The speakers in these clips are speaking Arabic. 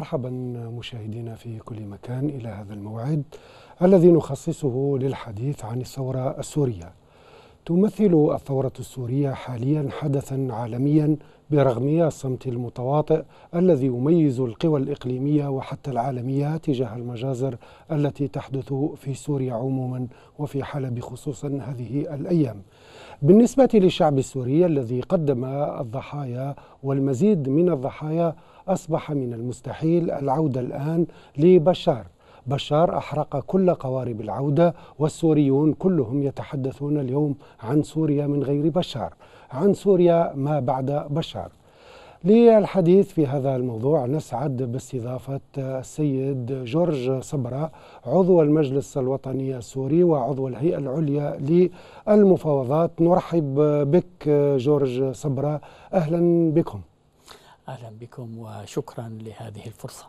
مرحبا مشاهدينا في كل مكان إلى هذا الموعد الذي نخصصه للحديث عن الثورة السورية تمثل الثورة السورية حاليا حدثا عالميا برغم الصمت المتواطئ الذي يميز القوى الإقليمية وحتى العالمية تجاه المجازر التي تحدث في سوريا عموما وفي حلب خصوصا هذه الأيام بالنسبة للشعب السوري الذي قدم الضحايا والمزيد من الضحايا أصبح من المستحيل العودة الآن لبشار بشار أحرق كل قوارب العودة والسوريون كلهم يتحدثون اليوم عن سوريا من غير بشار عن سوريا ما بعد بشار للحديث في هذا الموضوع نسعد باستضافة السيد جورج صبرة عضو المجلس الوطني السوري وعضو الهيئة العليا للمفاوضات نرحب بك جورج صبرة أهلا بكم أهلا بكم وشكرا لهذه الفرصة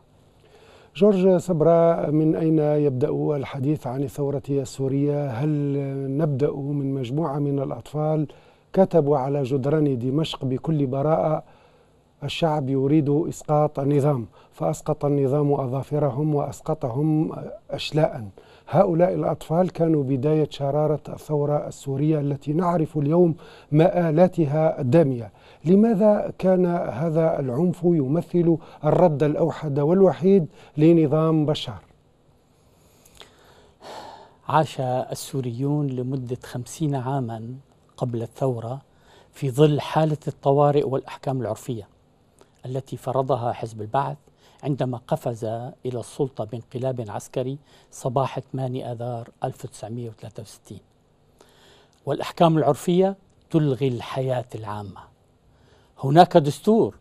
جورج صبرا من أين يبدأ الحديث عن الثورة السورية هل نبدأ من مجموعة من الأطفال كتبوا على جدران دمشق بكل براءة الشعب يريد إسقاط النظام فأسقط النظام أظافرهم وأسقطهم أشلاءً هؤلاء الأطفال كانوا بداية شرارة الثورة السورية التي نعرف اليوم مآلاتها الدامية لماذا كان هذا العنف يمثل الرد الأوحد والوحيد لنظام بشار؟ عاش السوريون لمدة خمسين عاما قبل الثورة في ظل حالة الطوارئ والأحكام العرفية التي فرضها حزب البعث عندما قفز إلى السلطة بانقلاب عسكري صباح 8 آذار 1963 والأحكام العرفية تلغي الحياة العامة هناك دستور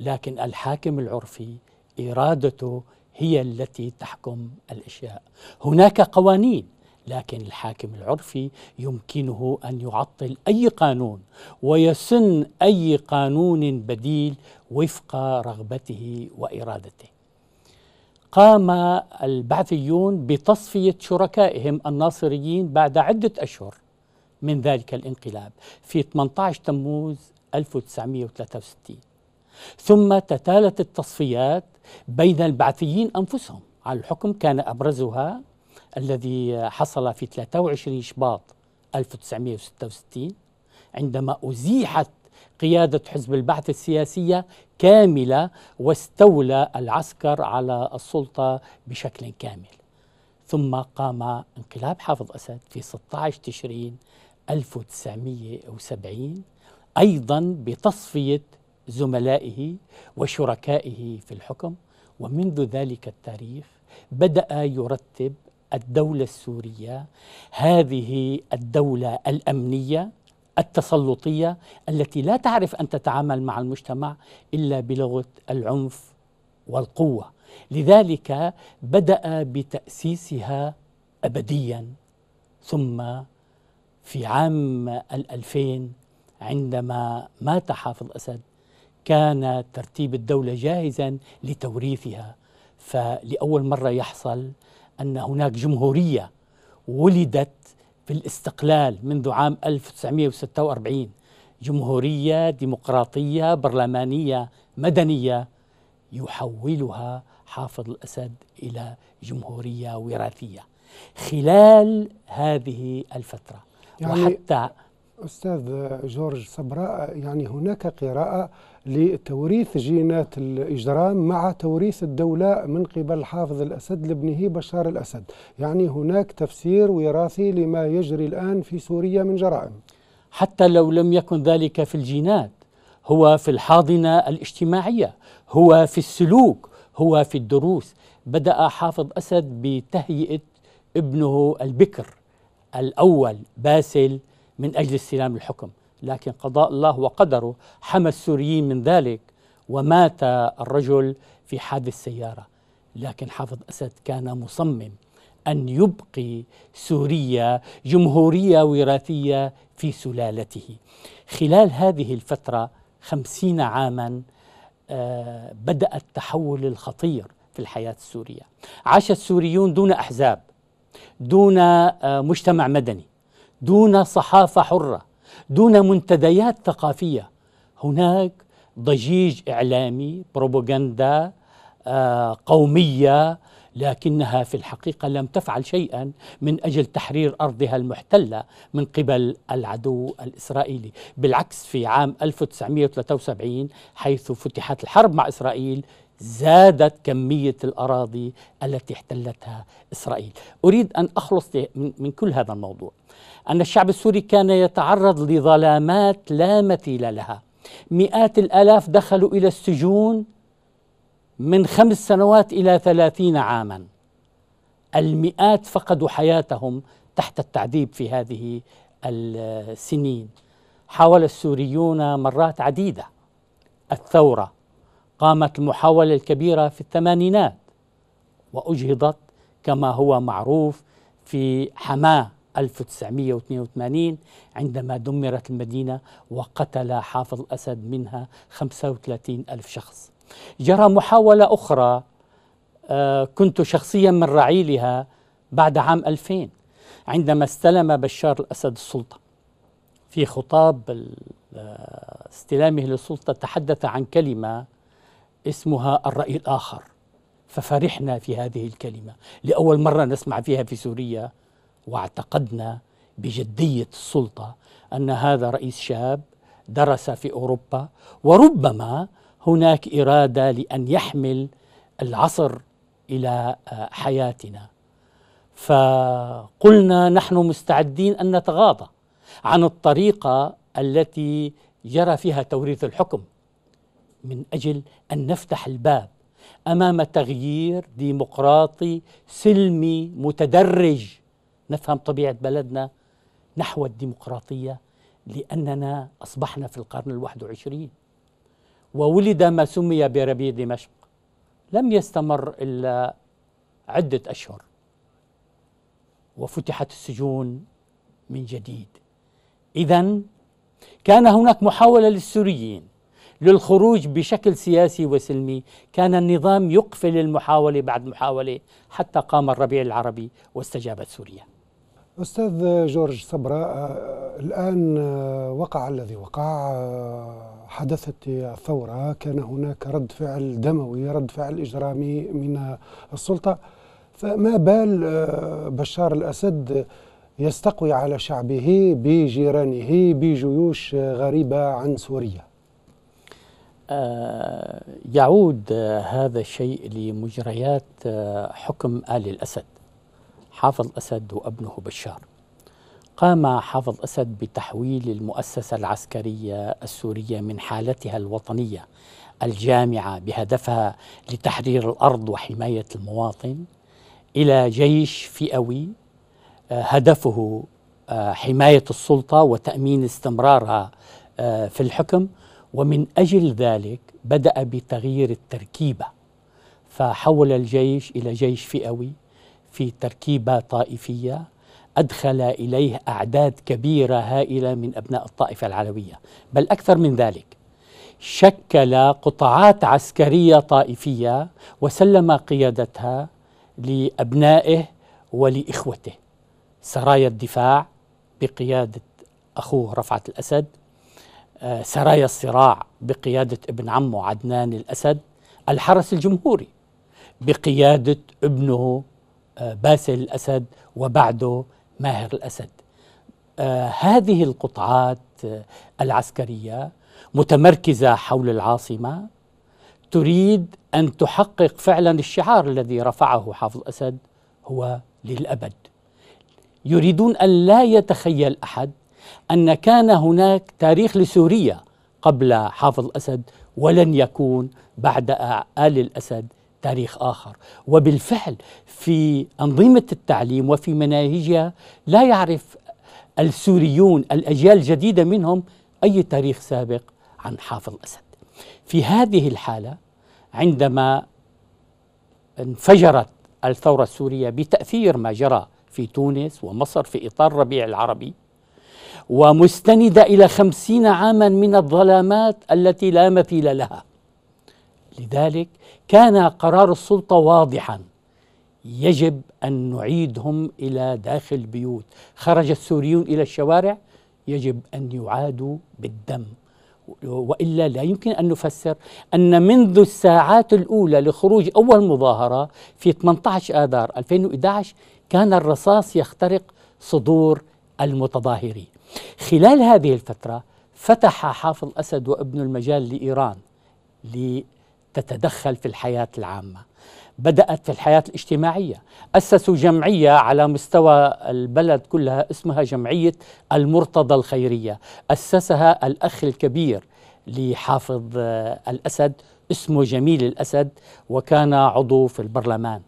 لكن الحاكم العرفي إرادته هي التي تحكم الأشياء هناك قوانين لكن الحاكم العرفي يمكنه أن يعطل أي قانون ويسن أي قانون بديل وفق رغبته وإرادته قام البعثيون بتصفية شركائهم الناصريين بعد عدة أشهر من ذلك الانقلاب في 18 تموز 1963 ثم تتالت التصفيات بين البعثيين أنفسهم على الحكم كان أبرزها الذي حصل في 23 شباط 1966 عندما أزيحت قيادة حزب البعث السياسية كاملة واستولى العسكر على السلطة بشكل كامل ثم قام انقلاب حافظ أسد في 16 تشرين 1970 أيضا بتصفية زملائه وشركائه في الحكم ومنذ ذلك التاريخ بدأ يرتب الدولة السورية هذه الدولة الأمنية التسلطية التي لا تعرف أن تتعامل مع المجتمع إلا بلغة العنف والقوة لذلك بدأ بتأسيسها أبديا ثم في عام الألفين عندما مات حافظ أسد كان ترتيب الدولة جاهزا لتوريثها فلأول مرة يحصل أن هناك جمهورية ولدت في الاستقلال منذ عام 1946 جمهورية ديمقراطية برلمانية مدنية يحولها حافظ الأسد إلى جمهورية وراثية خلال هذه الفترة يعني وحتى أستاذ جورج صبراء يعني هناك قراءة لتوريث جينات الإجرام مع توريث الدولة من قبل حافظ الأسد لابنه بشار الأسد يعني هناك تفسير وراثي لما يجري الآن في سوريا من جرائم حتى لو لم يكن ذلك في الجينات هو في الحاضنة الاجتماعية هو في السلوك هو في الدروس بدأ حافظ أسد بتهيئة ابنه البكر الأول باسل من أجل استلام الحكم لكن قضاء الله وقدره حمى السوريين من ذلك ومات الرجل في حادث سيارة لكن حافظ أسد كان مصمم أن يبقي سوريا جمهورية وراثية في سلالته خلال هذه الفترة خمسين عاما آه، بدأ التحول الخطير في الحياة السورية عاش السوريون دون أحزاب دون آه، مجتمع مدني دون صحافة حرة دون منتديات ثقافية هناك ضجيج إعلامي بروباغندا آه، قومية لكنها في الحقيقة لم تفعل شيئا من أجل تحرير أرضها المحتلة من قبل العدو الإسرائيلي بالعكس في عام 1973 حيث فتحت الحرب مع إسرائيل زادت كمية الأراضي التي احتلتها إسرائيل أريد أن أخلص من كل هذا الموضوع أن الشعب السوري كان يتعرض لظلامات لا مثيل لها مئات الآلاف دخلوا إلى السجون من خمس سنوات إلى ثلاثين عاما المئات فقدوا حياتهم تحت التعذيب في هذه السنين حاول السوريون مرات عديدة الثورة قامت المحاولة الكبيرة في الثمانينات وأجهضت كما هو معروف في حماه 1982 عندما دمرت المدينة وقتل حافظ الأسد منها 35 ألف شخص جرى محاولة أخرى آه، كنت شخصيا من رعيلها بعد عام 2000 عندما استلم بشار الأسد السلطة في خطاب آه، استلامه للسلطة تحدث عن كلمة اسمها الرأي الآخر ففرحنا في هذه الكلمة لأول مرة نسمع فيها في سوريا واعتقدنا بجديه السلطه ان هذا رئيس شاب درس في اوروبا وربما هناك اراده لان يحمل العصر الى آه، حياتنا فقلنا نحن مستعدين ان نتغاضى عن الطريقه التي جرى فيها توريث الحكم من اجل ان نفتح الباب امام تغيير ديمقراطي سلمي متدرج نفهم طبيعة بلدنا نحو الديمقراطية لأننا أصبحنا في القرن الواحد وعشرين وولد ما سمي بربيع دمشق لم يستمر إلا عدة أشهر وفتحت السجون من جديد إذا كان هناك محاولة للسوريين للخروج بشكل سياسي وسلمي كان النظام يقفل المحاولة بعد محاولة حتى قام الربيع العربي واستجابت سوريا أستاذ جورج صبرا آه، الآن آه، وقع الذي وقع آه، حدثت الثورة كان هناك رد فعل دموي رد فعل إجرامي من السلطة فما بال بشار الأسد يستقوي على شعبه بجيرانه بجيوش غريبة عن سوريا يعود هذا الشيء لمجريات حكم آل الأسد حافظ أسد وابنه بشار قام حافظ أسد بتحويل المؤسسة العسكرية السورية من حالتها الوطنية الجامعة بهدفها لتحرير الأرض وحماية المواطن إلى جيش فئوي آه، هدفه آه، حماية السلطة وتأمين استمرارها آه، في الحكم ومن أجل ذلك بدأ بتغيير التركيبة فحول الجيش إلى جيش فئوي في تركيبه طائفيه أدخل إليه أعداد كبيرة هائلة من أبناء الطائفة العلوية بل أكثر من ذلك شكل قطاعات عسكرية طائفية وسلم قيادتها لأبنائه ولإخوته سرايا الدفاع بقيادة أخوه رفعت الأسد آه، سرايا الصراع بقيادة ابن عمه عدنان الأسد الحرس الجمهوري بقيادة ابنه باسل الأسد وبعده ماهر الأسد آه، هذه القطعات آه، العسكرية متمركزة حول العاصمة تريد أن تحقق فعلا الشعار الذي رفعه حافظ أسد هو للأبد يريدون أن لا يتخيل أحد أن كان هناك تاريخ لسوريا قبل حافظ الأسد ولن يكون بعد آل الأسد تاريخ آخر وبالفعل في أنظمة التعليم وفي مناهجها لا يعرف السوريون الأجيال الجديدة منهم أي تاريخ سابق عن حافظ أسد في هذه الحالة عندما انفجرت الثورة السورية بتأثير ما جرى في تونس ومصر في إطار ربيع العربي ومستندة إلى خمسين عاما من الظلامات التي لا مثيل لها لذلك كان قرار السلطه واضحا يجب ان نعيدهم الى داخل البيوت خرج السوريون الى الشوارع يجب ان يعادوا بالدم والا لا يمكن ان نفسر ان منذ الساعات الاولى لخروج اول مظاهره في 18 اذار 2011 كان الرصاص يخترق صدور المتظاهرين. خلال هذه الفتره فتح حافظ اسد وابن المجال لايران تتدخل في الحياة العامة بدأت في الحياة الاجتماعية أسسوا جمعية على مستوى البلد كلها اسمها جمعية المرتضى الخيرية أسسها الأخ الكبير لحافظ آه، الأسد اسمه جميل الأسد وكان عضو في البرلمان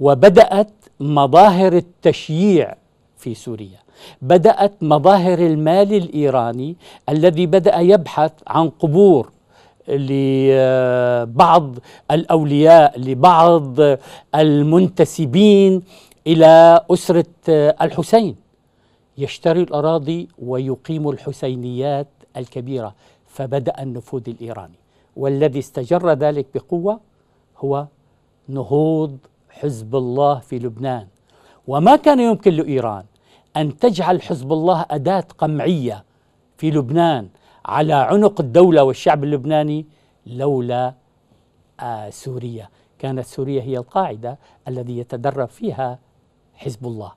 وبدأت مظاهر التشييع في سوريا بدأت مظاهر المال الإيراني الذي بدأ يبحث عن قبور لبعض الأولياء لبعض المنتسبين إلى أسرة الحسين يشتري الأراضي ويقيم الحسينيات الكبيرة فبدأ النفوذ الإيراني والذي استجر ذلك بقوة هو نهوض حزب الله في لبنان وما كان يمكن لإيران أن تجعل حزب الله أداة قمعية في لبنان على عنق الدولة والشعب اللبناني لولا آه سوريا كانت سوريا هي القاعدة الذي يتدرب فيها حزب الله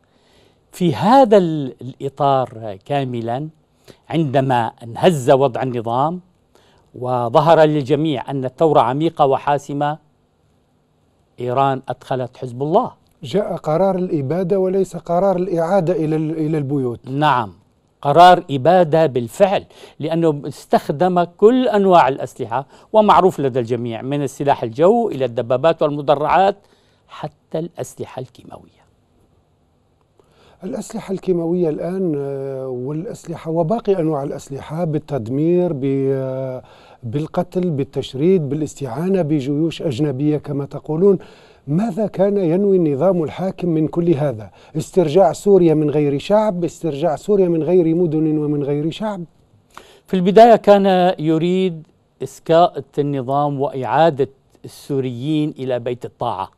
في هذا الإطار كاملا عندما انهز وضع النظام وظهر للجميع أن الثورة عميقة وحاسمة إيران أدخلت حزب الله جاء قرار الإبادة وليس قرار الإعادة إلى إلى البيوت نعم قرار إبادة بالفعل لأنه استخدم كل أنواع الأسلحة ومعروف لدى الجميع من السلاح الجو إلى الدبابات والمدرعات حتى الأسلحة الكيماوية الأسلحة الكيماوية الآن آه، والأسلحة وباقي أنواع الأسلحة بالتدمير آه، بالقتل بالتشريد بالاستعانة بجيوش أجنبية كما تقولون ماذا كان ينوي النظام الحاكم من كل هذا استرجاع سوريا من غير شعب استرجاع سوريا من غير مدن ومن غير شعب في البداية كان يريد إسكاء النظام وإعادة السوريين إلى بيت الطاعة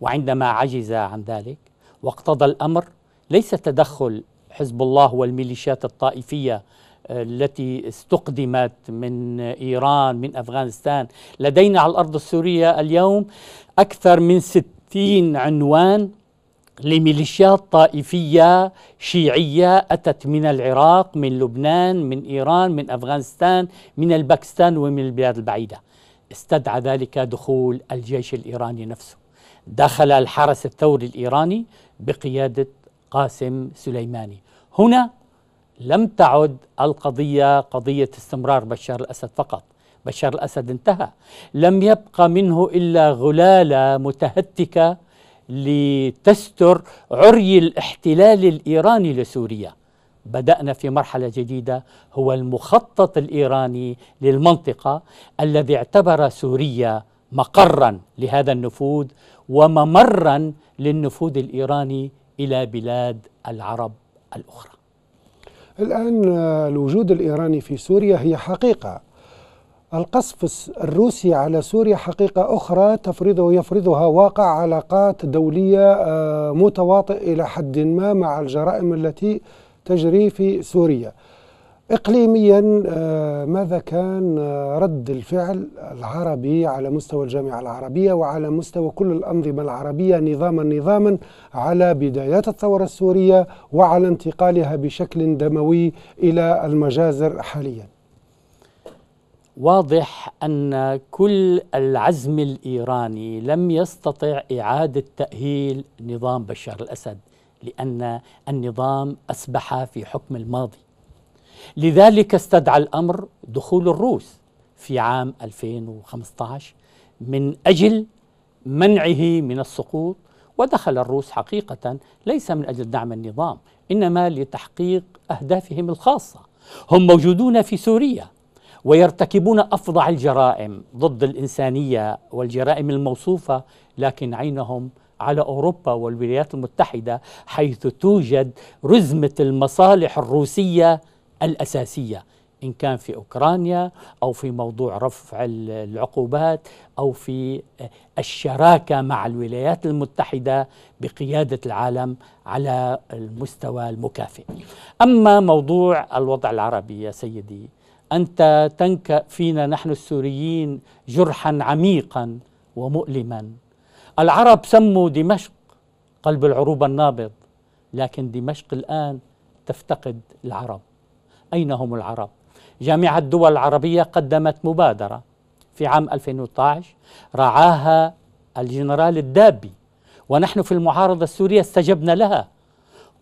وعندما عجز عن ذلك واقتضى الأمر ليس تدخل حزب الله والميليشيات الطائفية التي استقدمت من إيران من أفغانستان لدينا على الأرض السورية اليوم أكثر من ستين عنوان لميليشيات طائفية شيعية أتت من العراق من لبنان من إيران من أفغانستان من الباكستان ومن البلاد البعيدة استدعى ذلك دخول الجيش الإيراني نفسه دخل الحرس الثوري الإيراني بقيادة قاسم سليماني هنا لم تعد القضية قضية استمرار بشار الأسد فقط بشار الأسد انتهى لم يبقى منه إلا غلالة متهتكة لتستر عري الاحتلال الإيراني لسوريا بدأنا في مرحلة جديدة هو المخطط الإيراني للمنطقة الذي اعتبر سوريا مقرا لهذا النفوذ وممرا للنفوذ الإيراني إلى بلاد العرب الأخرى الآن آه، الوجود الإيراني في سوريا هي حقيقة القصف الروسي على سوريا حقيقة أخرى تفرضه يفرضها واقع علاقات دولية آه، متواطئ إلى حد ما مع الجرائم التي تجري في سوريا إقليميا آه، ماذا كان آه، رد الفعل العربي على مستوى الجامعة العربية وعلى مستوى كل الأنظمة العربية نظاما نظاما على بدايات الثورة السورية وعلى انتقالها بشكل دموي إلى المجازر حاليا واضح أن كل العزم الإيراني لم يستطع إعادة تأهيل نظام بشار الأسد لأن النظام أصبح في حكم الماضي لذلك استدعى الأمر دخول الروس في عام 2015 من أجل منعه من السقوط ودخل الروس حقيقة ليس من أجل دعم النظام إنما لتحقيق أهدافهم الخاصة هم موجودون في سوريا ويرتكبون أفظع الجرائم ضد الإنسانية والجرائم الموصوفة لكن عينهم على أوروبا والولايات المتحدة حيث توجد رزمة المصالح الروسية الأساسية إن كان في أوكرانيا أو في موضوع رفع العقوبات أو في آه، الشراكة مع الولايات المتحدة بقيادة العالم على المستوى المكافئ أما موضوع الوضع العربي يا سيدي أنت تنكأ فينا نحن السوريين جرحا عميقا ومؤلما العرب سموا دمشق قلب العروبة النابض لكن دمشق الآن تفتقد العرب أين هم العرب؟ جامعة الدول العربية قدمت مبادرة في عام 2012 رعاها الجنرال الدابي ونحن في المعارضة السورية استجبنا لها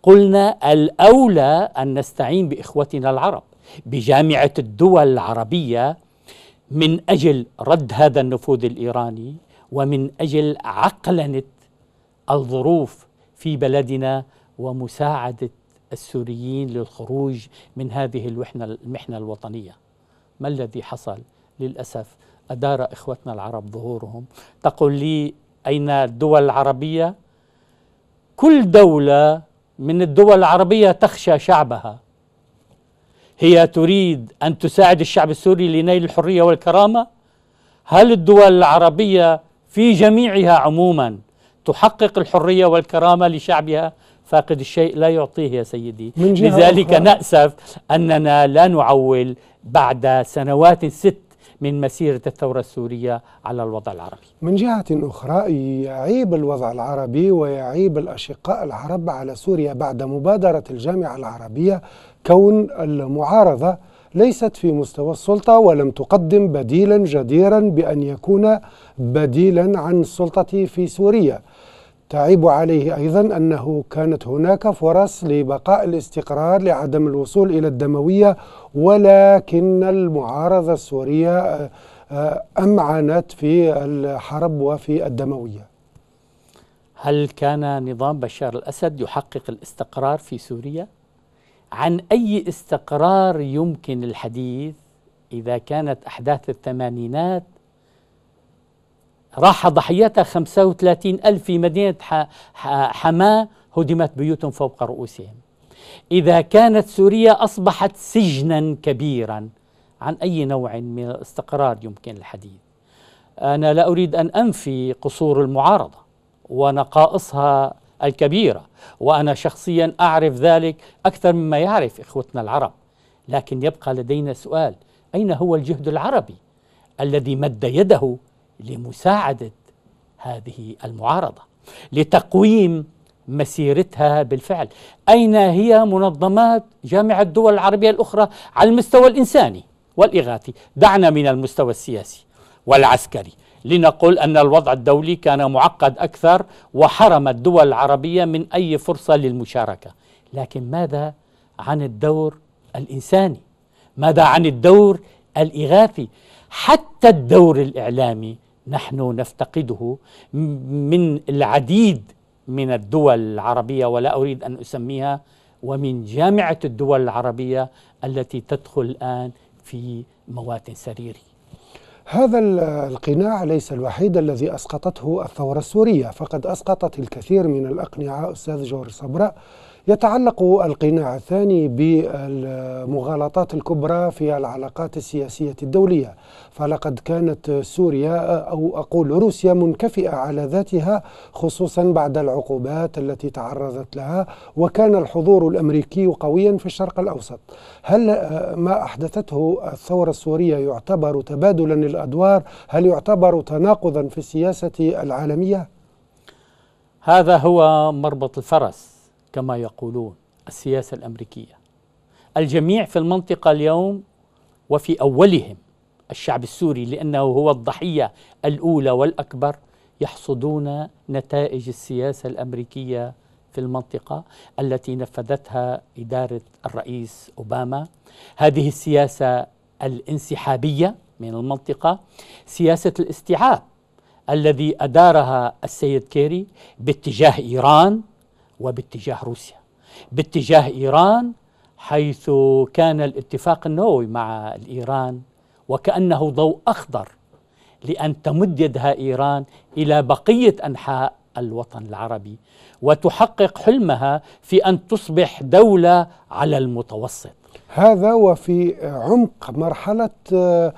قلنا الأولى أن نستعين بإخوتنا العرب بجامعة الدول العربية من أجل رد هذا النفوذ الإيراني ومن أجل عقلنة الظروف في بلدنا ومساعدة السوريين للخروج من هذه الوحنة المحنة الوطنية ما الذي حصل للأسف أدار إخوتنا العرب ظهورهم تقول لي أين الدول العربية كل دولة من الدول العربية تخشى شعبها هي تريد أن تساعد الشعب السوري لنيل الحرية والكرامة هل الدول العربية في جميعها عموما تحقق الحرية والكرامة لشعبها فاقد الشيء لا يعطيه يا سيدي من جهة لذلك أخرى. نأسف أننا لا نعول بعد سنوات ست من مسيرة الثورة السورية على الوضع العربي من جهة أخرى يعيب الوضع العربي ويعيب الأشقاء العرب على سوريا بعد مبادرة الجامعة العربية كون المعارضة ليست في مستوى السلطة ولم تقدم بديلا جديرا بأن يكون بديلا عن السلطة في سوريا تعيب عليه أيضا أنه كانت هناك فرص لبقاء الاستقرار لعدم الوصول إلى الدموية ولكن المعارضة السورية آه، آه، أمعنت في الحرب وفي الدموية هل كان نظام بشار الأسد يحقق الاستقرار في سوريا؟ عن أي استقرار يمكن الحديث إذا كانت أحداث الثمانينات راح ضحيتها 35 ألف في مدينة حماة هدمت بيوتهم فوق رؤوسهم إذا كانت سوريا أصبحت سجنا كبيرا عن أي نوع من الاستقرار يمكن الحديث أنا لا أريد أن أنفي قصور المعارضة ونقائصها الكبيرة وأنا شخصيا أعرف ذلك أكثر مما يعرف إخوتنا العرب لكن يبقى لدينا سؤال أين هو الجهد العربي الذي مد يده لمساعدة هذه المعارضة لتقويم مسيرتها بالفعل أين هي منظمات جامعة الدول العربية الأخرى على المستوى الإنساني والإغاثي دعنا من المستوى السياسي والعسكري لنقل أن الوضع الدولي كان معقد أكثر وحرم الدول العربية من أي فرصة للمشاركة لكن ماذا عن الدور الإنساني ماذا عن الدور الإغاثي حتى الدور الإعلامي نحن نفتقده من العديد من الدول العربية ولا أريد أن أسميها ومن جامعة الدول العربية التي تدخل الآن في موات سريري هذا القناع ليس الوحيد الذي أسقطته الثورة السورية فقد أسقطت الكثير من الأقنعة أستاذ جورج صبراء يتعلق القناع الثاني بالمغالطات الكبرى في العلاقات السياسية الدولية فلقد كانت سوريا أو أقول روسيا منكفئة على ذاتها خصوصا بعد العقوبات التي تعرضت لها وكان الحضور الأمريكي قويا في الشرق الأوسط هل ما أحدثته الثورة السورية يعتبر تبادلا للأدوار هل يعتبر تناقضا في السياسة العالمية؟ هذا هو مربط الفرس كما يقولون السياسة الأمريكية الجميع في المنطقة اليوم وفي أولهم الشعب السوري لأنه هو الضحية الأولى والأكبر يحصدون نتائج السياسة الأمريكية في المنطقة التي نفذتها إدارة الرئيس أوباما هذه السياسة الانسحابية من المنطقة سياسة الاستيعاب الذي أدارها السيد كيري باتجاه إيران وباتجاه روسيا باتجاه إيران حيث كان الاتفاق النووي مع الإيران وكأنه ضوء أخضر لأن تمد يدها إيران إلى بقية أنحاء الوطن العربي وتحقق حلمها في أن تصبح دولة على المتوسط هذا وفي عمق مرحلة آه،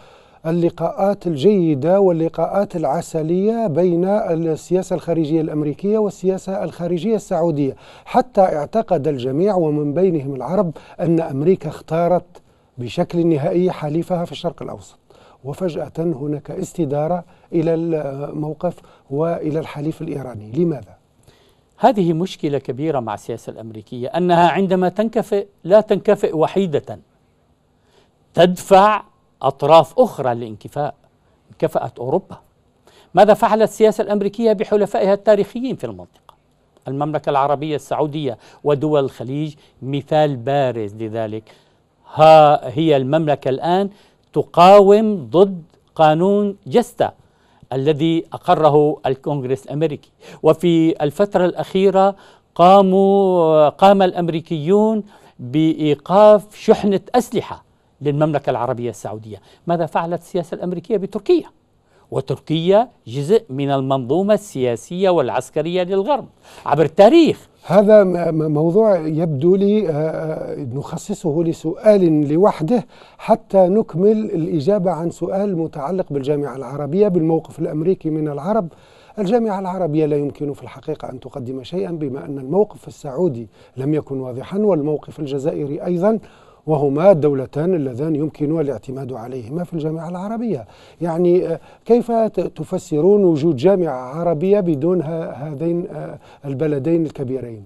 اللقاءات الجيدة واللقاءات العسلية بين السياسة الخارجية الأمريكية والسياسة الخارجية السعودية حتى اعتقد الجميع ومن بينهم العرب أن أمريكا اختارت بشكل نهائي حليفها في الشرق الأوسط وفجأة هناك استدارة إلى الموقف وإلى الحليف الإيراني لماذا؟ هذه مشكلة كبيرة مع السياسة الأمريكية أنها عندما تنكفئ لا تنكفئ وحيدة تدفع أطراف أخرى للانكفاء انكفأت أوروبا ماذا فعلت السياسة الأمريكية بحلفائها التاريخيين في المنطقة المملكة العربية السعودية ودول الخليج مثال بارز لذلك ها هي المملكة الآن تقاوم ضد قانون جستا الذي أقره الكونغرس الأمريكي وفي الفترة الأخيرة قاموا قام الأمريكيون بإيقاف شحنة أسلحة للمملكة العربية السعودية ماذا فعلت السياسة الأمريكية بتركيا وتركيا جزء من المنظومة السياسية والعسكرية للغرب عبر التاريخ هذا موضوع يبدو لي آه، آه، نخصصه لسؤال لوحده حتى نكمل الإجابة عن سؤال متعلق بالجامعة العربية بالموقف الأمريكي من العرب الجامعة العربية لا يمكن في الحقيقة أن تقدم شيئا بما أن الموقف السعودي لم يكن واضحا والموقف الجزائري أيضا وهما الدولتان اللذان يمكن الاعتماد عليهما في الجامعة العربية يعني آه، كيف تفسرون وجود جامعة عربية بدون هذين آه، البلدين الكبيرين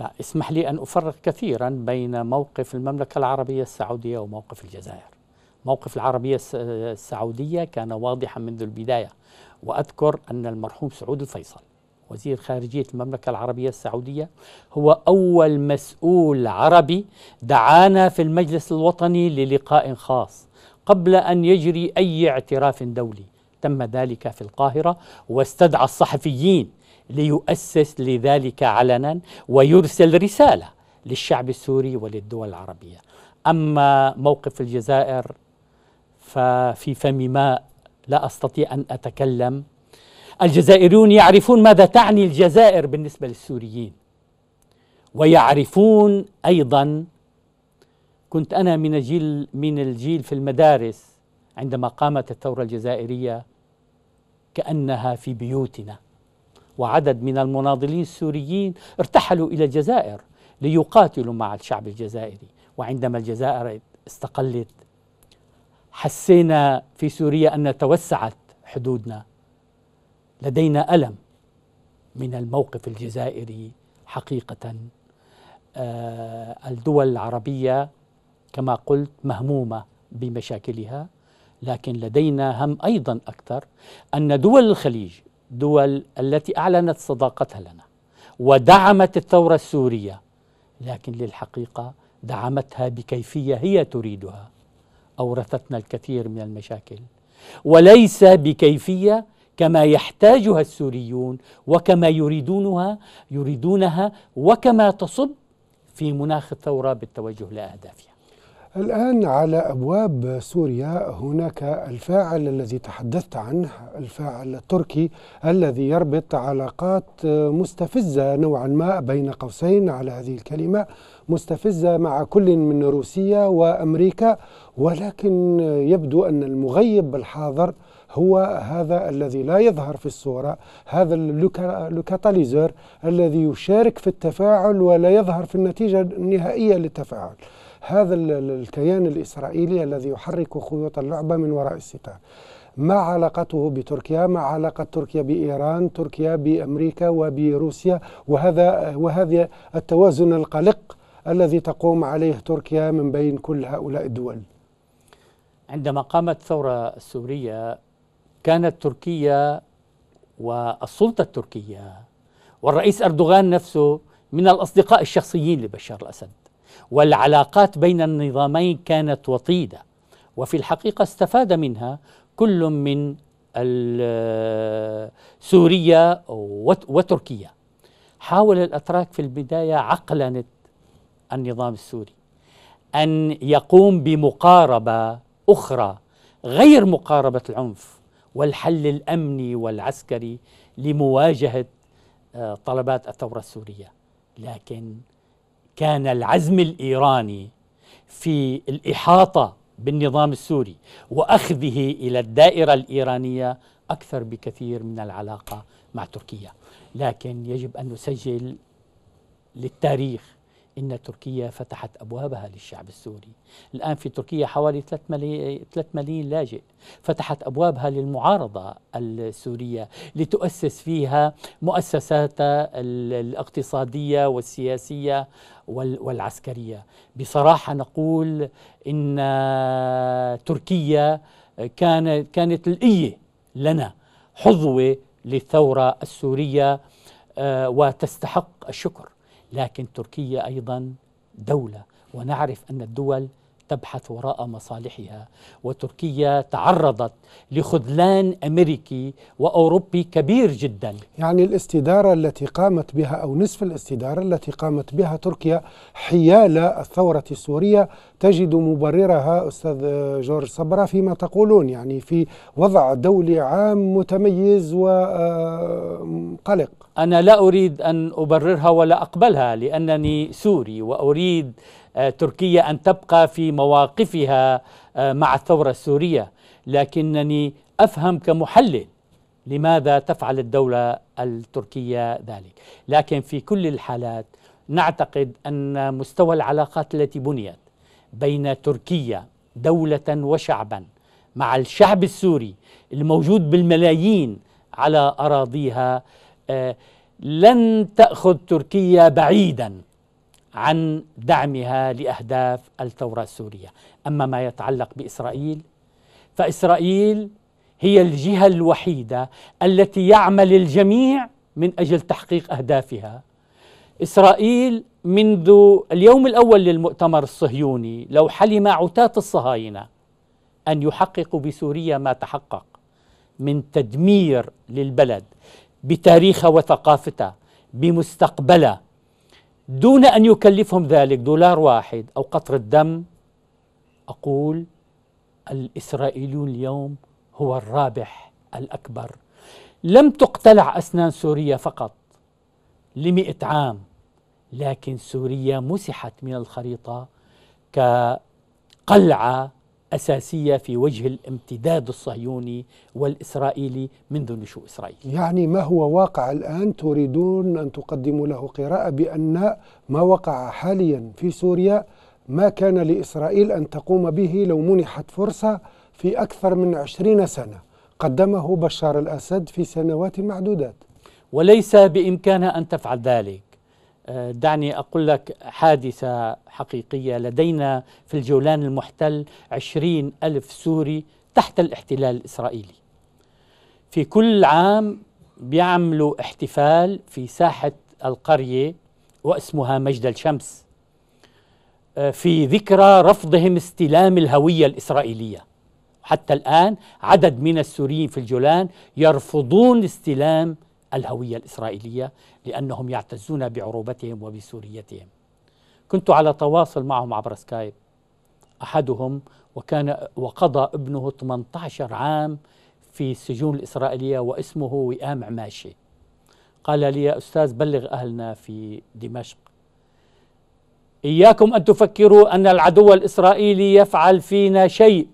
لا اسمح لي أن أفرق كثيرا بين موقف المملكة العربية السعودية وموقف الجزائر موقف العربية آه، السعودية كان واضحا منذ البداية وأذكر أن المرحوم سعود الفيصل وزير خارجية المملكة العربية السعودية هو أول مسؤول عربي دعانا في المجلس الوطني للقاء خاص قبل أن يجري أي اعتراف دولي تم ذلك في القاهرة واستدعى الصحفيين ليؤسس لذلك علنا ويرسل رسالة للشعب السوري وللدول العربية أما موقف الجزائر ففي فم ماء لا أستطيع أن أتكلم الجزائريون يعرفون ماذا تعني الجزائر بالنسبة للسوريين ويعرفون أيضا كنت أنا من الجيل من الجيل في المدارس عندما قامت الثورة الجزائرية كأنها في بيوتنا وعدد من المناضلين السوريين ارتحلوا إلى الجزائر ليقاتلوا مع الشعب الجزائري وعندما الجزائر استقلت حسينا في سوريا أن توسعت حدودنا لدينا ألم من الموقف الجزائري حقيقة آه، الدول العربية كما قلت مهمومة بمشاكلها لكن لدينا هم أيضا أكثر أن دول الخليج دول التي أعلنت صداقتها لنا ودعمت الثورة السورية لكن للحقيقة دعمتها بكيفية هي تريدها أورثتنا الكثير من المشاكل وليس بكيفية كما يحتاجها السوريون وكما يريدونها يريدونها وكما تصب في مناخ الثورة بالتوجه لأهدافها الآن على أبواب سوريا هناك الفاعل الذي تحدثت عنه الفاعل التركي الذي يربط علاقات مستفزة نوعا ما بين قوسين على هذه الكلمة مستفزة مع كل من روسيا وأمريكا ولكن يبدو أن المغيب الحاضر هو هذا الذي لا يظهر في الصورة هذا الكاتاليزر الذي يشارك في التفاعل ولا يظهر في النتيجة النهائية للتفاعل هذا الكيان الإسرائيلي الذي يحرك خيوط اللعبة من وراء الستار ما علاقته بتركيا ما علاقة تركيا بإيران تركيا بأمريكا وبروسيا وهذا وهذا التوازن القلق الذي تقوم عليه تركيا من بين كل هؤلاء الدول عندما قامت الثورة السورية كانت تركيا والسلطة التركية والرئيس أردوغان نفسه من الأصدقاء الشخصيين لبشار الأسد والعلاقات بين النظامين كانت وطيدة وفي الحقيقة استفاد منها كل من سوريا وتركيا حاول الأتراك في البداية عقلنة النظام السوري أن يقوم بمقاربة أخرى غير مقاربة العنف والحل الامني والعسكري لمواجهه آه، طلبات الثوره السوريه لكن كان العزم الايراني في الاحاطه بالنظام السوري واخذه الى الدائره الايرانيه اكثر بكثير من العلاقه مع تركيا لكن يجب ان نسجل للتاريخ إن تركيا فتحت أبوابها للشعب السوري الآن في تركيا حوالي 3 ملايين لاجئ فتحت أبوابها للمعارضة السورية لتؤسس فيها مؤسساتها الاقتصادية والسياسية والعسكرية بصراحة نقول إن تركيا كانت كانت الإية لنا حظوة للثورة السورية آه، وتستحق الشكر لكن تركيا أيضا دولة ونعرف أن الدول تبحث وراء مصالحها وتركيا تعرضت لخذلان أمريكي وأوروبي كبير جدا يعني الاستدارة التي قامت بها أو نصف الاستدارة التي قامت بها تركيا حيال الثورة السورية تجد مبررها أستاذ جورج صبرا فيما تقولون يعني في وضع دولي عام متميز وقلق أنا لا أريد أن أبررها ولا أقبلها لأنني سوري وأريد آه، تركيا أن تبقى في مواقفها آه، مع الثورة السورية لكنني أفهم كمحلل لماذا تفعل الدولة التركية ذلك لكن في كل الحالات نعتقد أن مستوى العلاقات التي بنيت بين تركيا دولة وشعبا مع الشعب السوري الموجود بالملايين على أراضيها آه، لن تأخذ تركيا بعيدا عن دعمها لأهداف الثورة السورية أما ما يتعلق بإسرائيل فإسرائيل هي الجهة الوحيدة التي يعمل الجميع من أجل تحقيق أهدافها إسرائيل منذ اليوم الأول للمؤتمر الصهيوني لو حلم عتاة الصهاينة أن يحققوا بسوريا ما تحقق من تدمير للبلد بتاريخها وثقافتها بمستقبلها دون أن يكلفهم ذلك دولار واحد أو قطرة دم أقول الإسرائيليون اليوم هو الرابح الأكبر لم تقتلع أسنان سوريا فقط لمئة عام لكن سوريا مسحت من الخريطة كقلعة أساسية في وجه الامتداد الصهيوني والإسرائيلي منذ نشوء إسرائيل يعني ما هو واقع الآن تريدون أن تقدموا له قراءة بأن ما وقع حاليا في سوريا ما كان لإسرائيل أن تقوم به لو منحت فرصة في أكثر من عشرين سنة قدمه بشار الأسد في سنوات معدودات وليس بإمكانها أن تفعل ذلك آه، دعني أقول لك حادثة حقيقية لدينا في الجولان المحتل عشرين ألف سوري تحت الاحتلال الإسرائيلي في كل عام بيعملوا احتفال في ساحة القرية واسمها مجد الشمس آه، في ذكرى رفضهم استلام الهوية الإسرائيلية حتى الآن عدد من السوريين في الجولان يرفضون استلام الهوية الإسرائيلية لأنهم يعتزون بعروبتهم وبسوريتهم كنت على تواصل معهم عبر سكايب أحدهم وكان وقضى ابنه 18 عام في السجون الإسرائيلية واسمه وئام عماشي قال لي يا أستاذ بلغ أهلنا في دمشق إياكم أن تفكروا أن العدو الإسرائيلي يفعل فينا شيء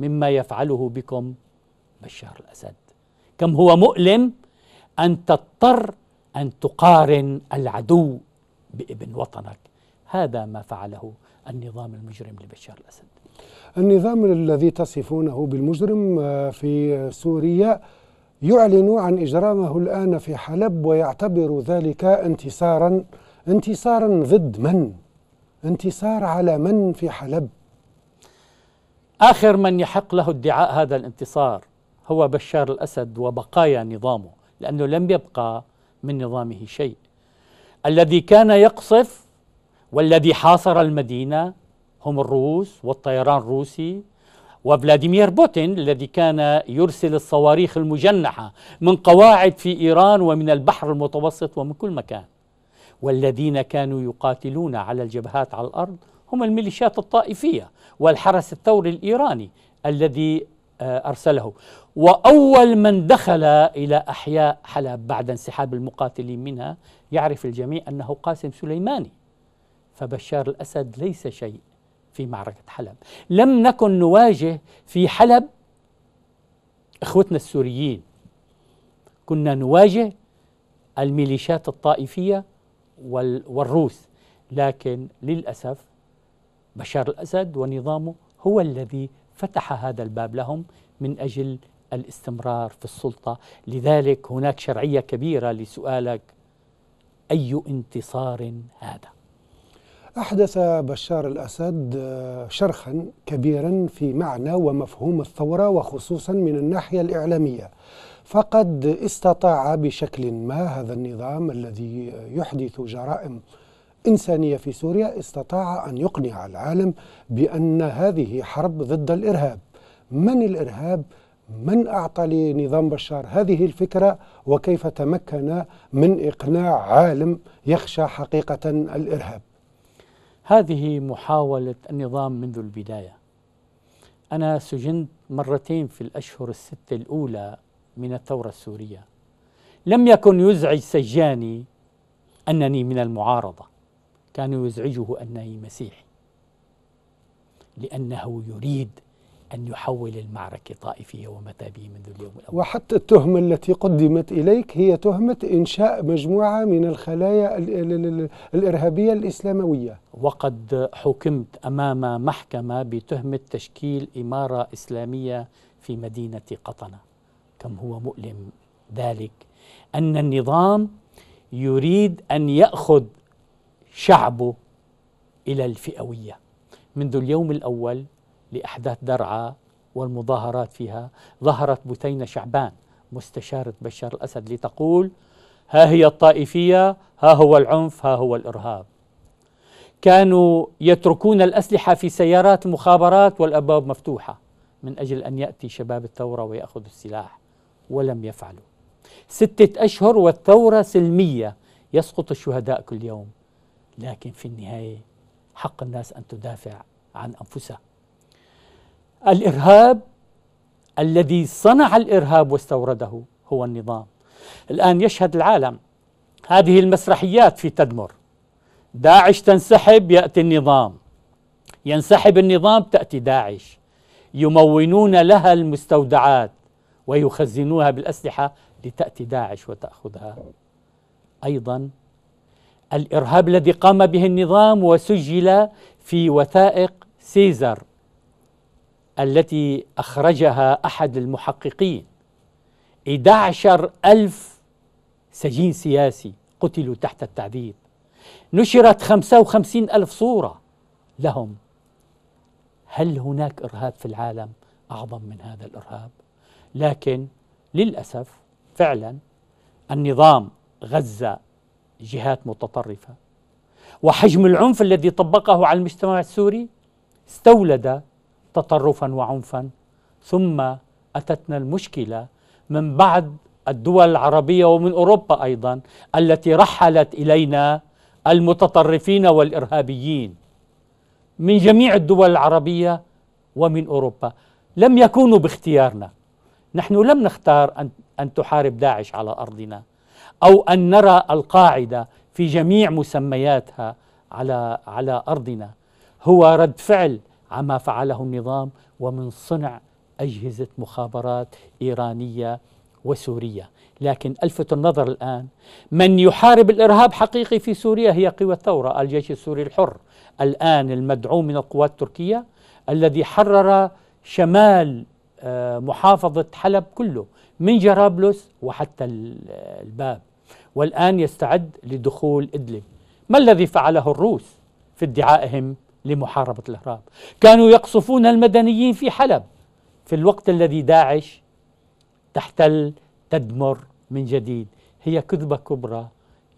مما يفعله بكم بشار الأسد كم هو مؤلم أن تضطر أن تقارن العدو بابن وطنك هذا ما فعله النظام المجرم لبشار الأسد النظام الذي تصفونه بالمجرم آه، في سوريا يعلن عن إجرامه الآن في حلب ويعتبر ذلك انتصارا انتصارا ضد من؟ انتصار على من في حلب؟ آخر من يحق له ادعاء هذا الانتصار هو بشار الأسد وبقايا نظامه لأنه لم يبقى من نظامه شيء الذي كان يقصف والذي حاصر المدينة هم الروس والطيران الروسي وفلاديمير بوتين الذي كان يرسل الصواريخ المجنحة من قواعد في إيران ومن البحر المتوسط ومن كل مكان والذين كانوا يقاتلون على الجبهات على الأرض هم الميليشيات الطائفية والحرس الثوري الإيراني الذي آه، أرسله وأول من دخل إلى أحياء حلب بعد انسحاب المقاتلين منها يعرف الجميع أنه قاسم سليماني فبشار الأسد ليس شيء في معركة حلب لم نكن نواجه في حلب إخوتنا السوريين كنا نواجه الميليشيات الطائفية والروس لكن للأسف بشار الأسد ونظامه هو الذي فتح هذا الباب لهم من أجل الاستمرار في السلطة لذلك هناك شرعية كبيرة لسؤالك أي انتصار هذا؟ أحدث بشار الأسد آه، شرخا كبيرا في معنى ومفهوم الثورة وخصوصا من الناحية الإعلامية فقد استطاع بشكل ما هذا النظام الذي يحدث جرائم إنسانية في سوريا استطاع أن يقنع العالم بأن هذه حرب ضد الإرهاب من الإرهاب؟ من أعطى لنظام بشار هذه الفكرة وكيف تمكن من إقناع عالم يخشى حقيقة الإرهاب هذه محاولة النظام منذ البداية أنا سجنت مرتين في الأشهر الستة الأولى من الثورة السورية لم يكن يزعج سجاني أنني من المعارضة كان يزعجه أنني مسيحي لأنه يريد أن يحول المعركة طائفية ومتى منذ اليوم الأول وحتى التهمة التي قدمت إليك هي تهمة إنشاء مجموعة من الخلايا الإرهابية الإسلاموية وقد حكمت أمام محكمة بتهمة تشكيل إمارة إسلامية في مدينة قطنة كم هو مؤلم ذلك أن النظام يريد أن يأخذ شعبه إلى الفئوية منذ اليوم الأول لأحداث درعا والمظاهرات فيها ظهرت بثينة شعبان مستشارة بشار الأسد لتقول ها هي الطائفية ها هو العنف ها هو الإرهاب كانوا يتركون الأسلحة في سيارات المخابرات والأبواب مفتوحة من أجل أن يأتي شباب الثورة ويأخذوا السلاح ولم يفعلوا ستة أشهر والثورة سلمية يسقط الشهداء كل يوم لكن في النهاية حق الناس أن تدافع عن أنفسها الإرهاب الذي صنع الإرهاب واستورده هو النظام الآن يشهد العالم هذه المسرحيات في تدمر داعش تنسحب يأتي النظام ينسحب النظام تأتي داعش يمونون لها المستودعات ويخزنوها بالأسلحة لتأتي داعش وتأخذها أيضا الإرهاب الذي قام به النظام وسجل في وثائق سيزر التي أخرجها أحد المحققين 11 ألف سجين سياسي قتلوا تحت التعذيب نشرت 55 ألف صورة لهم هل هناك إرهاب في العالم أعظم من هذا الإرهاب؟ لكن للأسف فعلا النظام غزة جهات متطرفة وحجم العنف الذي طبقه على المجتمع السوري استولد تطرفا وعنفا ثم أتتنا المشكلة من بعد الدول العربية ومن أوروبا أيضا التي رحلت إلينا المتطرفين والإرهابيين من جميع الدول العربية ومن أوروبا لم يكونوا باختيارنا نحن لم نختار أن تحارب داعش على أرضنا او ان نرى القاعده في جميع مسمياتها على على ارضنا هو رد فعل عما فعله النظام ومن صنع اجهزه مخابرات ايرانيه وسوريه، لكن الفت النظر الان من يحارب الارهاب حقيقي في سوريا هي قوى الثوره، الجيش السوري الحر، الان المدعوم من القوات التركيه الذي حرر شمال آه، محافظه حلب كله من جرابلس وحتى الباب والآن يستعد لدخول إدلب ما الذي فعله الروس في ادعائهم لمحاربة الإرهاب كانوا يقصفون المدنيين في حلب في الوقت الذي داعش تحتل تدمر من جديد هي كذبة كبرى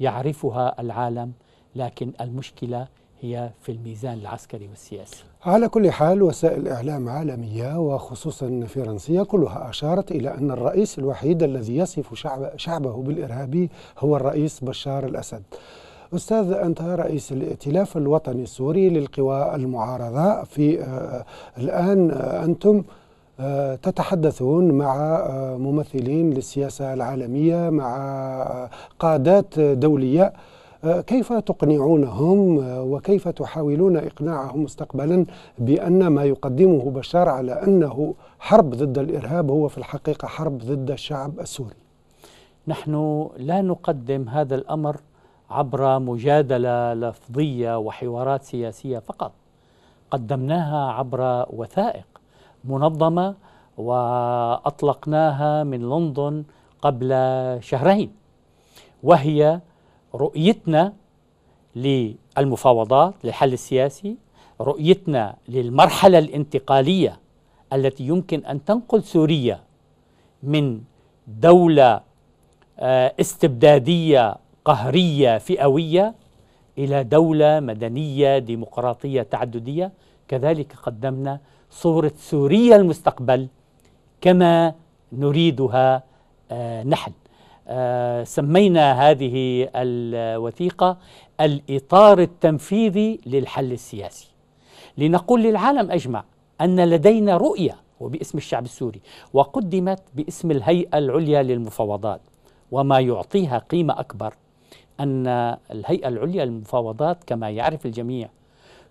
يعرفها العالم لكن المشكلة هي في الميزان العسكري والسياسي على كل حال وسائل إعلام عالمية وخصوصا فرنسية كلها أشارت إلى أن الرئيس الوحيد الذي يصف شعب شعبه بالإرهابي هو الرئيس بشار الأسد أستاذ أنت رئيس الائتلاف الوطني السوري للقوى المعارضة في آه، الآن آه، أنتم آه، تتحدثون مع ممثلين للسياسة العالمية مع قادات دولية كيف تقنعونهم وكيف تحاولون إقناعهم مستقبلا بأن ما يقدمه بشار على أنه حرب ضد الإرهاب هو في الحقيقة حرب ضد الشعب السوري نحن لا نقدم هذا الأمر عبر مجادلة لفظية وحوارات سياسية فقط قدمناها عبر وثائق منظمة وأطلقناها من لندن قبل شهرين وهي رؤيتنا للمفاوضات للحل السياسي رؤيتنا للمرحلة الانتقالية التي يمكن أن تنقل سوريا من دولة آه، استبدادية قهرية فئوية إلى دولة مدنية ديمقراطية تعددية كذلك قدمنا صورة سوريا المستقبل كما نريدها آه، نحن آه، سمينا هذه الوثيقة الإطار التنفيذي للحل السياسي لنقول للعالم أجمع أن لدينا رؤية وباسم الشعب السوري وقدمت باسم الهيئة العليا للمفاوضات وما يعطيها قيمة أكبر أن الهيئة العليا للمفاوضات كما يعرف الجميع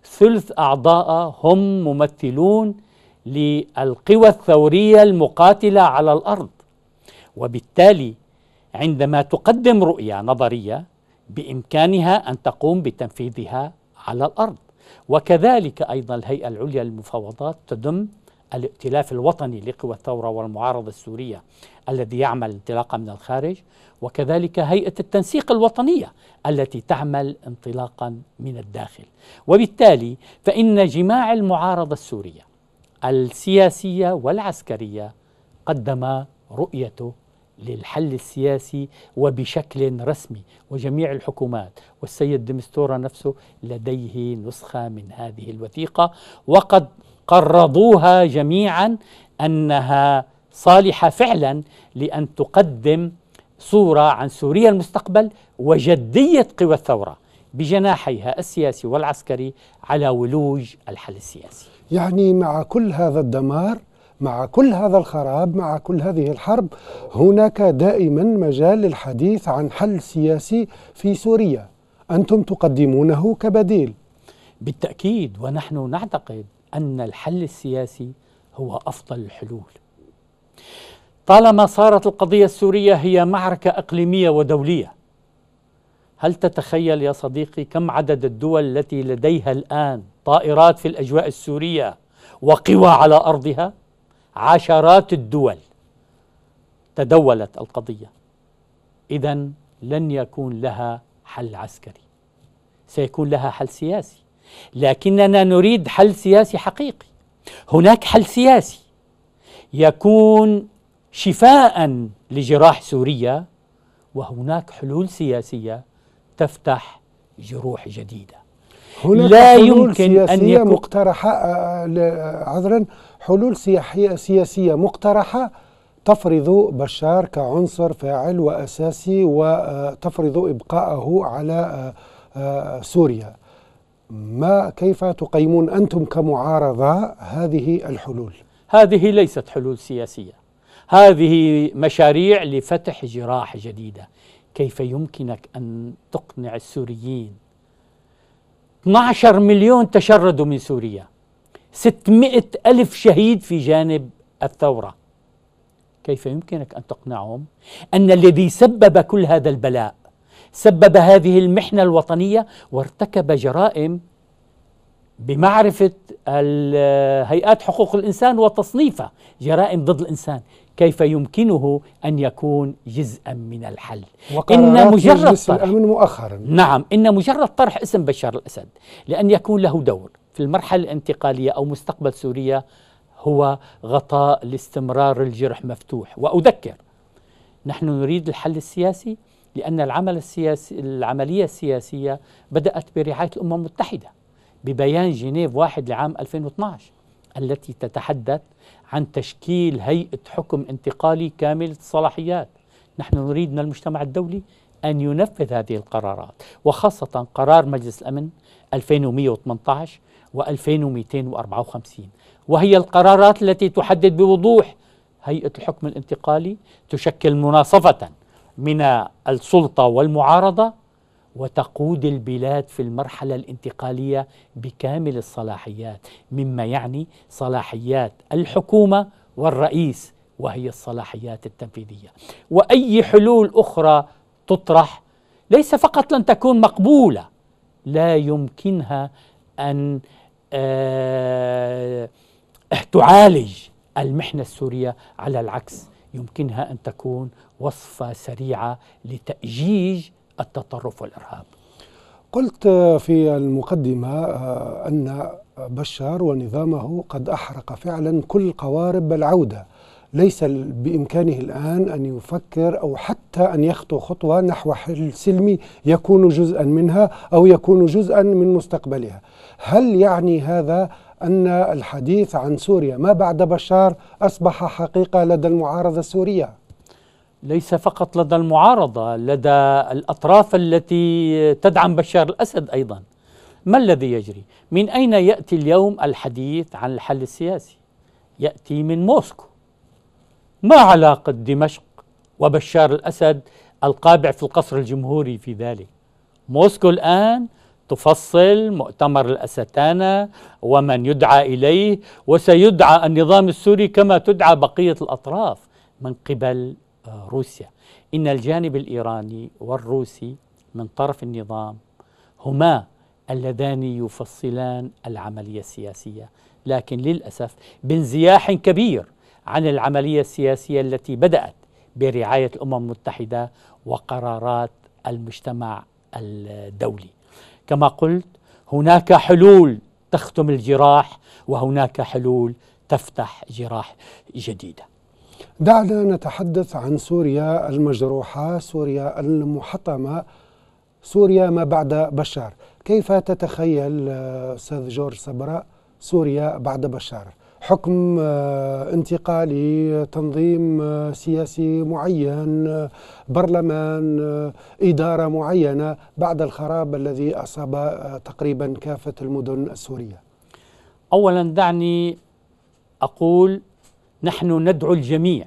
ثلث أعضاء هم ممثلون للقوى الثورية المقاتلة على الأرض وبالتالي عندما تقدم رؤية نظرية بإمكانها أن تقوم بتنفيذها على الأرض وكذلك أيضا الهيئة العليا للمفاوضات تدم الائتلاف الوطني لقوى الثورة والمعارضة السورية الذي يعمل انطلاقا من الخارج وكذلك هيئة التنسيق الوطنية التي تعمل انطلاقا من الداخل وبالتالي فإن جماع المعارضة السورية السياسية والعسكرية قدم رؤيته للحل السياسي وبشكل رسمي وجميع الحكومات والسيد دمستورة نفسه لديه نسخة من هذه الوثيقة وقد قرضوها جميعا أنها صالحة فعلا لأن تقدم صورة عن سوريا المستقبل وجدية قوى الثورة بجناحيها السياسي والعسكري على ولوج الحل السياسي يعني مع كل هذا الدمار مع كل هذا الخراب مع كل هذه الحرب هناك دائما مجال للحديث عن حل سياسي في سوريا أنتم تقدمونه كبديل بالتأكيد ونحن نعتقد أن الحل السياسي هو أفضل الحلول طالما صارت القضية السورية هي معركة إقليمية ودولية هل تتخيل يا صديقي كم عدد الدول التي لديها الآن طائرات في الأجواء السورية وقوى على أرضها؟ عشرات الدول تدولت القضية إذا لن يكون لها حل عسكري سيكون لها حل سياسي لكننا نريد حل سياسي حقيقي هناك حل سياسي يكون شفاء لجراح سوريا وهناك حلول سياسيه تفتح جروح جديده لا يمكن أن يكون مقترحة آه، آه، عذرا حلول سياحية سياسية مقترحة تفرض بشار كعنصر فاعل وأساسي وتفرض آه، إبقاءه على سوريا ما كيف تقيمون أنتم كمعارضة هذه الحلول؟ هذه ليست حلول سياسية هذه مشاريع لفتح جراح جديدة كيف يمكنك أن تقنع السوريين 12 مليون تشردوا من سوريا 600 ألف شهيد في جانب الثورة كيف يمكنك أن تقنعهم أن الذي سبب كل هذا البلاء سبب هذه المحنة الوطنية وارتكب جرائم بمعرفة هيئات حقوق الإنسان وتصنيفها جرائم ضد الإنسان كيف يمكنه أن يكون جزءا من الحل إن مجرد طرح الأمن مؤخرا نعم إن مجرد طرح اسم بشار الأسد لأن يكون له دور في المرحلة الانتقالية أو مستقبل سوريا هو غطاء لاستمرار الجرح مفتوح وأذكر نحن نريد الحل السياسي لأن العمل السياسي العملية السياسية بدأت برعاية الأمم المتحدة ببيان جنيف واحد لعام 2012 التي تتحدث عن تشكيل هيئة حكم انتقالي كامل الصلاحيات نحن نريد من المجتمع الدولي أن ينفذ هذه القرارات وخاصة قرار مجلس الأمن 2118 و2254 وهي القرارات التي تحدد بوضوح هيئة الحكم الانتقالي تشكل مناصفة من السلطة والمعارضة وتقود البلاد في المرحلة الانتقالية بكامل الصلاحيات مما يعني صلاحيات الحكومة والرئيس وهي الصلاحيات التنفيذية وأي حلول أخرى تطرح ليس فقط لن تكون مقبولة لا يمكنها أن أه تعالج المحنة السورية على العكس يمكنها أن تكون وصفة سريعة لتأجيج التطرف والإرهاب قلت في المقدمة آه، أن بشار ونظامه قد أحرق فعلا كل قوارب العودة ليس بإمكانه الآن أن يفكر أو حتى أن يخطو خطوة نحو حل سلمي يكون جزءا منها أو يكون جزءا من مستقبلها هل يعني هذا أن الحديث عن سوريا ما بعد بشار أصبح حقيقة لدى المعارضة السورية ليس فقط لدى المعارضة لدى الأطراف التي تدعم بشار الأسد أيضا ما الذي يجري؟ من أين يأتي اليوم الحديث عن الحل السياسي؟ يأتي من موسكو ما علاقة دمشق وبشار الأسد القابع في القصر الجمهوري في ذلك موسكو الآن تفصل مؤتمر الأستانة ومن يدعى إليه وسيدعى النظام السوري كما تدعى بقية الأطراف من قبل روسيا إن الجانب الإيراني والروسي من طرف النظام هما اللذان يفصلان العملية السياسية لكن للأسف بانزياح كبير عن العملية السياسية التي بدأت برعاية الأمم المتحدة وقرارات المجتمع الدولي كما قلت هناك حلول تختم الجراح وهناك حلول تفتح جراح جديده دعنا نتحدث عن سوريا المجروحة سوريا المحطمة سوريا ما بعد بشار كيف تتخيل أستاذ جورج صبرا سوريا بعد بشار حكم آه، انتقالي تنظيم آه، سياسي معين آه، برلمان إدارة معينة بعد الخراب الذي أصاب تقريبا كافة المدن السورية أولا دعني أقول نحن ندعو الجميع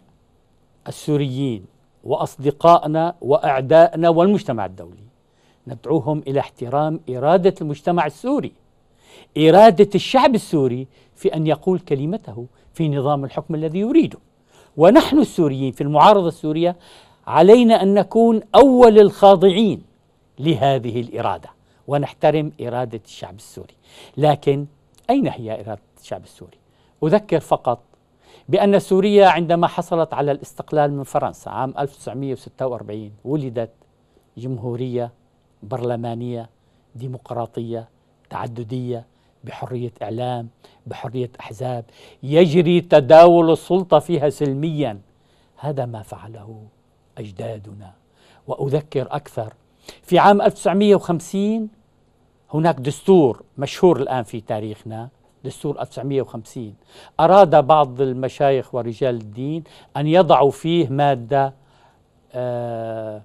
السوريين واصدقائنا واعدائنا والمجتمع الدولي ندعوهم الى احترام اراده المجتمع السوري اراده الشعب السوري في ان يقول كلمته في نظام الحكم الذي يريده ونحن السوريين في المعارضه السوريه علينا ان نكون اول الخاضعين لهذه الاراده ونحترم اراده الشعب السوري لكن اين هي اراده الشعب السوري اذكر فقط بأن سوريا عندما حصلت على الاستقلال من فرنسا عام 1946 ولدت جمهورية برلمانية ديمقراطية تعددية بحرية إعلام بحرية أحزاب يجري تداول السلطة فيها سلميا هذا ما فعله أجدادنا وأذكر أكثر في عام 1950 هناك دستور مشهور الآن في تاريخنا دستور 1950 أراد بعض المشايخ ورجال الدين أن يضعوا فيه مادة آه،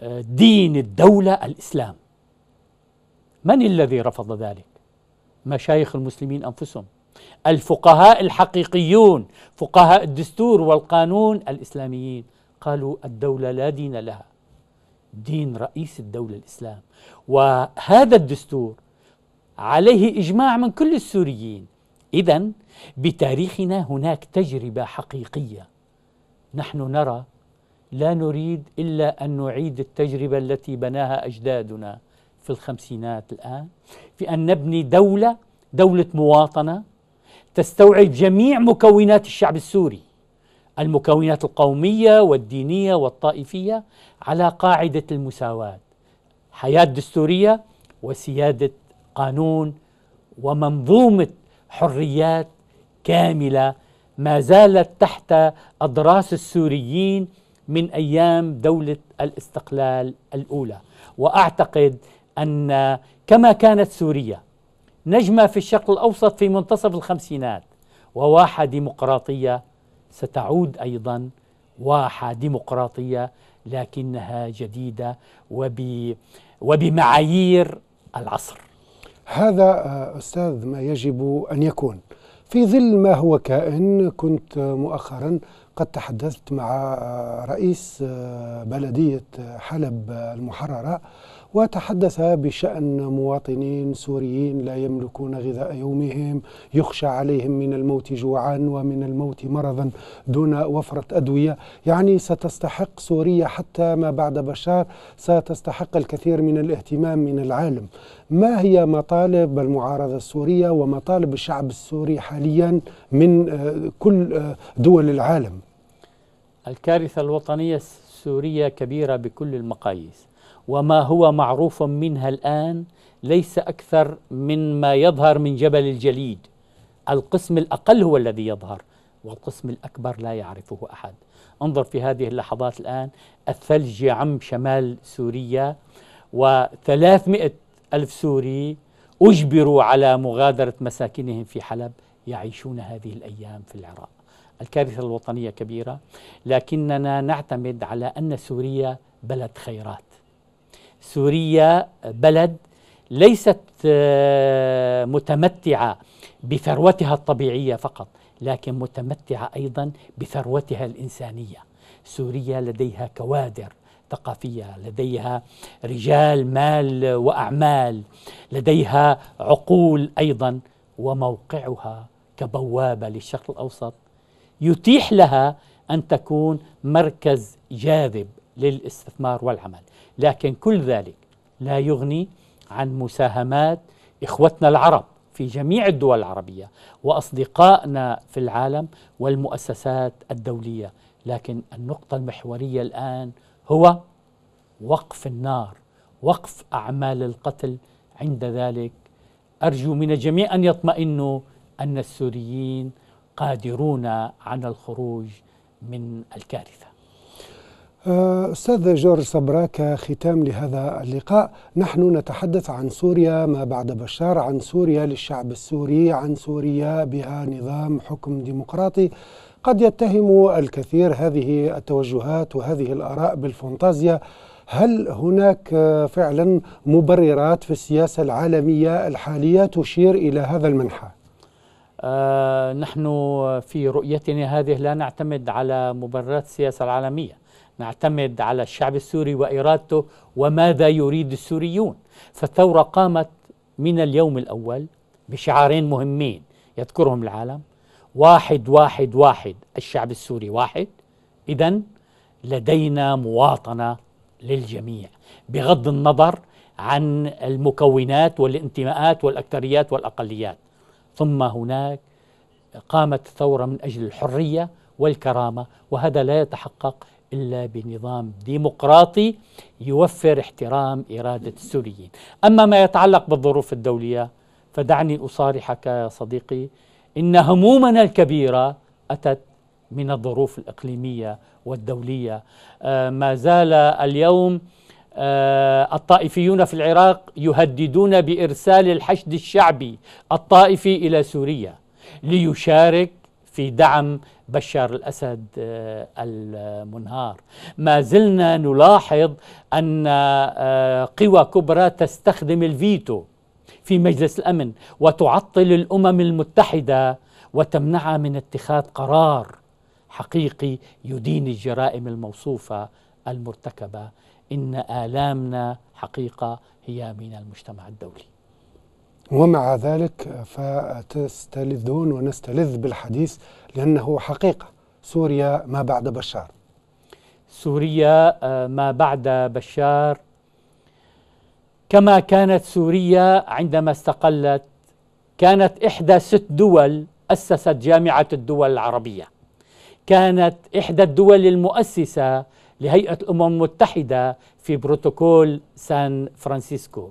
آه، دين الدولة الإسلام من الذي رفض ذلك؟ مشايخ المسلمين أنفسهم الفقهاء الحقيقيون فقهاء الدستور والقانون الإسلاميين قالوا الدولة لا دين لها دين رئيس الدولة الإسلام وهذا الدستور عليه اجماع من كل السوريين اذا بتاريخنا هناك تجربه حقيقيه نحن نرى لا نريد الا ان نعيد التجربه التي بناها اجدادنا في الخمسينات الان في ان نبني دوله دوله مواطنه تستوعب جميع مكونات الشعب السوري المكونات القوميه والدينيه والطائفيه على قاعده المساواه حياه دستوريه وسياده قانون ومنظومة حريات كاملة ما زالت تحت أضراس السوريين من أيام دولة الاستقلال الأولى وأعتقد أن كما كانت سوريا نجمة في الشرق الأوسط في منتصف الخمسينات وواحة ديمقراطية ستعود أيضا واحة ديمقراطية لكنها جديدة وب وبمعايير العصر هذا آه، أستاذ ما يجب أن يكون في ظل ما هو كائن كنت مؤخرا قد تحدثت مع آه، رئيس آه، بلدية حلب المحررة وتحدث بشأن مواطنين سوريين لا يملكون غذاء يومهم يخشى عليهم من الموت جوعا ومن الموت مرضا دون وفرة أدوية يعني ستستحق سوريا حتى ما بعد بشار ستستحق الكثير من الاهتمام من العالم ما هي مطالب المعارضة السورية ومطالب الشعب السوري حاليا من آه، كل آه، دول العالم الكارثة الوطنية السورية كبيرة بكل المقاييس وما هو معروف منها الآن ليس أكثر مما يظهر من جبل الجليد القسم الأقل هو الذي يظهر والقسم الأكبر لا يعرفه أحد انظر في هذه اللحظات الآن الثلج يعم شمال سوريا و300 ألف سوري أجبروا على مغادرة مساكنهم في حلب يعيشون هذه الأيام في العراق الكارثة الوطنية كبيرة لكننا نعتمد على أن سوريا بلد خيرات سوريا بلد ليست آه، متمتعه بثروتها الطبيعيه فقط لكن متمتعه ايضا بثروتها الانسانيه سوريا لديها كوادر ثقافية لديها رجال مال وأعمال لديها عقول أيضا وموقعها كبوابة للشرق الأوسط يتيح لها أن تكون مركز جاذب للاستثمار والعمل لكن كل ذلك لا يغني عن مساهمات إخوتنا العرب في جميع الدول العربية وأصدقائنا في العالم والمؤسسات الدولية لكن النقطة المحورية الآن هو وقف النار وقف أعمال القتل عند ذلك أرجو من الجميع أن يطمئنوا أن السوريين قادرون على الخروج من الكارثة آه، أستاذ جورج صبرا كختام لهذا اللقاء نحن نتحدث عن سوريا ما بعد بشار عن سوريا للشعب السوري عن سوريا بها نظام حكم ديمقراطي قد يتهم الكثير هذه التوجهات وهذه الآراء بالفانتازيا هل هناك فعلا مبررات في السياسة العالمية الحالية تشير إلى هذا المنحى؟ آه نحن في رؤيتنا هذه لا نعتمد على مبررات السياسة العالمية نعتمد على الشعب السوري وإرادته وماذا يريد السوريون فالثورة قامت من اليوم الأول بشعارين مهمين يذكرهم العالم واحد واحد واحد الشعب السوري واحد إذا لدينا مواطنة للجميع بغض النظر عن المكونات والانتماءات والأكثريات والأقليات ثم هناك قامت الثورة من أجل الحرية والكرامة وهذا لا يتحقق إلا بنظام ديمقراطي يوفر احترام إرادة السوريين أما ما يتعلق بالظروف الدولية فدعني أصارحك يا صديقي إن همومنا الكبيرة أتت من الظروف الإقليمية والدولية آه ما زال اليوم آه الطائفيون في العراق يهددون بإرسال الحشد الشعبي الطائفي إلى سوريا ليشارك في دعم بشار الأسد آه، المنهار ما زلنا نلاحظ أن آه، قوى كبرى تستخدم الفيتو في مجلس الأمن وتعطل الأمم المتحدة وتمنعها من اتخاذ قرار حقيقي يدين الجرائم الموصوفة المرتكبة إن آلامنا حقيقة هي من المجتمع الدولي ومع ذلك فتستلذون ونستلذ بالحديث لأنه حقيقة سوريا ما بعد بشار سوريا آه، ما بعد بشار كما كانت سوريا عندما استقلت كانت إحدى ست دول أسست جامعة الدول العربية كانت إحدى الدول المؤسسة لهيئة الأمم المتحدة في بروتوكول سان فرانسيسكو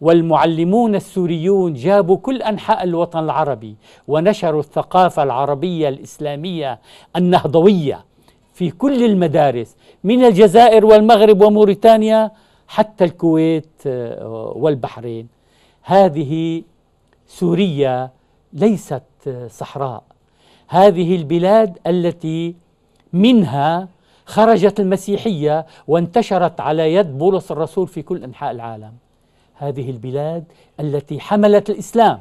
والمعلمون السوريون جابوا كل أنحاء الوطن العربي ونشروا الثقافة العربية الإسلامية النهضوية في كل المدارس من الجزائر والمغرب وموريتانيا حتى الكويت آه، والبحرين هذه سوريا ليست آه، صحراء هذه البلاد التي منها خرجت المسيحيه وانتشرت على يد بولس الرسول في كل انحاء العالم هذه البلاد التي حملت الاسلام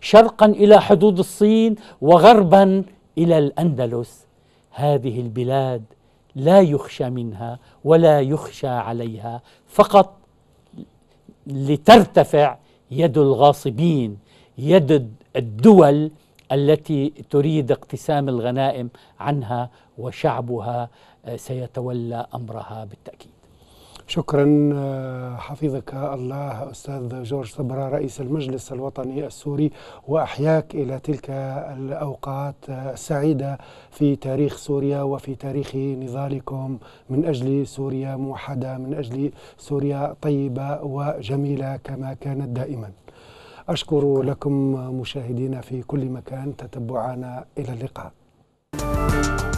شرقا الى حدود الصين وغربا الى الاندلس هذه البلاد لا يخشى منها ولا يخشى عليها فقط لترتفع يد الغاصبين يد الدول التي تريد اقتسام الغنائم عنها وشعبها آه، سيتولى امرها بالتاكيد شكرا آه، حفظك الله أستاذ جورج صبرا رئيس المجلس الوطني السوري وأحياك إلى تلك الأوقات آه، السعيدة في تاريخ سوريا وفي تاريخ نضالكم من أجل سوريا موحدة من أجل سوريا طيبة وجميلة كما كانت دائما أشكر لكم مشاهدينا في كل مكان تتبعنا إلى اللقاء